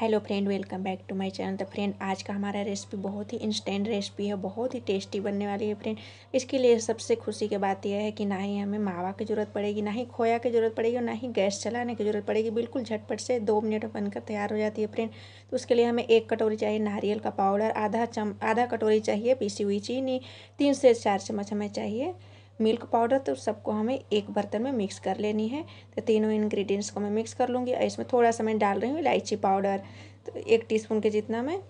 hello friend welcome back to my channel तो friend आज का हमारा रेसिपी बहुत ही इंस्टेंट रेसिपी है बहुत ही टेस्टी बनने वाली है फ्रेंड इसके लिए सबसे खुशी की बात यह है कि ना ही हमें मावा की ज़रूरत पड़ेगी ना ही खोया की ज़रूरत पड़ेगी और ना ही गैस चलाने की ज़रूरत पड़ेगी बिल्कुल झटपट से दो मिनट में बनकर तैयार हो जाती है फ्रेंड तो उसके लिए हमें एक कटोरी चाहिए नारियल का पाउडर आधा चम आधा कटोरी चाहिए पीसी हुई चीनी तीन से चार चम्मच हमें चाहिए मिल्क पाउडर तो सबको हमें एक बर्तन में मिक्स कर लेनी है तो तीनों इंग्रेडिएंट्स को मैं मिक्स कर लूँगी इसमें थोड़ा सा मैं डाल रही हूँ इलायची पाउडर तो एक टीस्पून के जितना मैं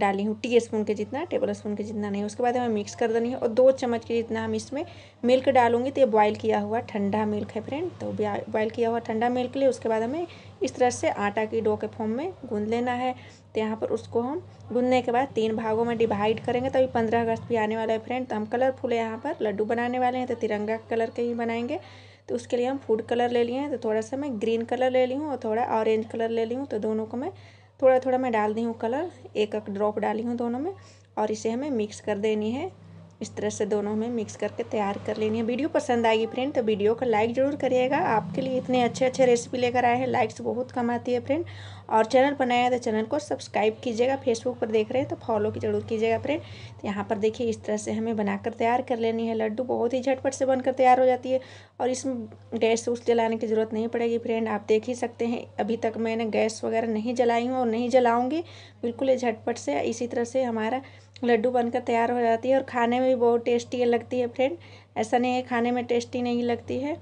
डाली हूँ टी स्पून के जितना टेबल स्पून के जितना नहीं उसके बाद हमें मिक्स कर देनी है और दो चम्मच के जितना हम इसमें मिल्क डालूंगी तो ये बॉयल किया हुआ ठंडा मिल्क है फ्रेंड तो बॉयल किया हुआ ठंडा मिल्क लिए उसके बाद हमें इस तरह से आटा की डो के फॉर्म में गूंद लेना है तो यहाँ पर उसको हम गूंदने के बाद तीन भागों में डिवाइड करेंगे तो अभी पंद्रह अगस्त भी आने वाला है फ्रेंड तो हम कलरफुल यहाँ पर लड्डू बनाने वाले हैं तो तिरंगा कलर के ही बनाएंगे तो उसके लिए हम फूड कलर ले लिए हैं तो थोड़ा सा मैं ग्रीन कलर ले ली हूँ और थोड़ा ऑरेंज कलर ले ली हूँ तो दोनों को मैं थोड़ा थोड़ा मैं डाल दी हूँ कलर एक एक ड्रॉप डाली हूँ दोनों में और इसे हमें मिक्स कर देनी है इस तरह से दोनों में मिक्स करके तैयार कर लेनी है वीडियो पसंद आएगी फ्रेंड तो वीडियो को लाइक ज़रूर करिएगा आपके लिए इतने अच्छे अच्छे रेसिपी लेकर आए हैं लाइक्स बहुत कम आती है फ्रेंड और चैनल बनाया है तो चैनल को सब्सक्राइब कीजिएगा फेसबुक पर देख रहे हैं तो फॉलो की जरूर कीजिएगा फ्रेंड तो यहाँ पर देखिए इस तरह से हमें बनाकर तैयार कर लेनी है लड्डू बहुत ही झटपट से बनकर तैयार हो जाती है और इसमें गैस उस जलाने की ज़रूरत नहीं पड़ेगी फ्रेंड आप देख ही सकते हैं अभी तक मैंने गैस वगैरह नहीं जलाई हूँ और नहीं जलाऊँगी बिल्कुल ये झटपट से इसी तरह से हमारा लड्डू बनकर तैयार हो जाती है और खाने में भी बहुत टेस्टी लगती है फ्रेंड ऐसा नहीं है खाने में टेस्टी नहीं लगती है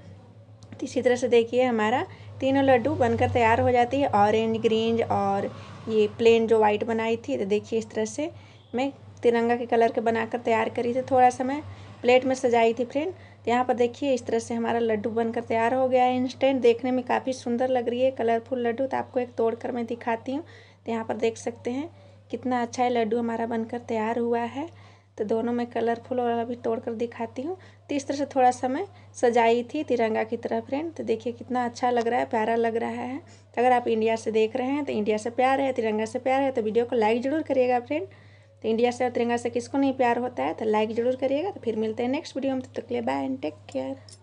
तो इसी तरह से देखिए हमारा तीनों लड्डू बनकर तैयार हो जाती है ऑरेंज ग्रीन और ये प्लेन जो वाइट बनाई थी तो देखिए इस तरह से मैं तिरंगा के कलर के बनाकर तैयार करी थी थोड़ा सा मैं प्लेट में सजाई थी फ्रेंड तो यहाँ पर देखिए इस तरह से हमारा लड्डू बनकर तैयार हो गया है इंस्टेंट देखने में काफ़ी सुंदर लग रही है कलरफुल लड्डू तो आपको एक तोड़ कर मैं दिखाती हूँ तो यहाँ पर देख सकते हैं कितना अच्छा है लड्डू हमारा बनकर तैयार हुआ है तो दोनों में कलरफुल वाला भी तोड़ कर दिखाती हूँ तो इस तरह से थोड़ा सा मैं सजाई थी तिरंगा की तरह फ्रेंड तो देखिए कितना अच्छा लग रहा है प्यारा लग रहा है तो अगर आप इंडिया से देख रहे हैं तो इंडिया से प्यार है तिरंगा से प्यार है तो वीडियो को लाइक ज़रूर करिएगा फ्रेंड तो इंडिया से और तिरंगा से किसको नहीं प्यार होता है तो लाइक ज़रूर करिएगा तो फिर मिलते हैं नेक्स्ट वीडियो में तब तक बाय एंड टेक केयर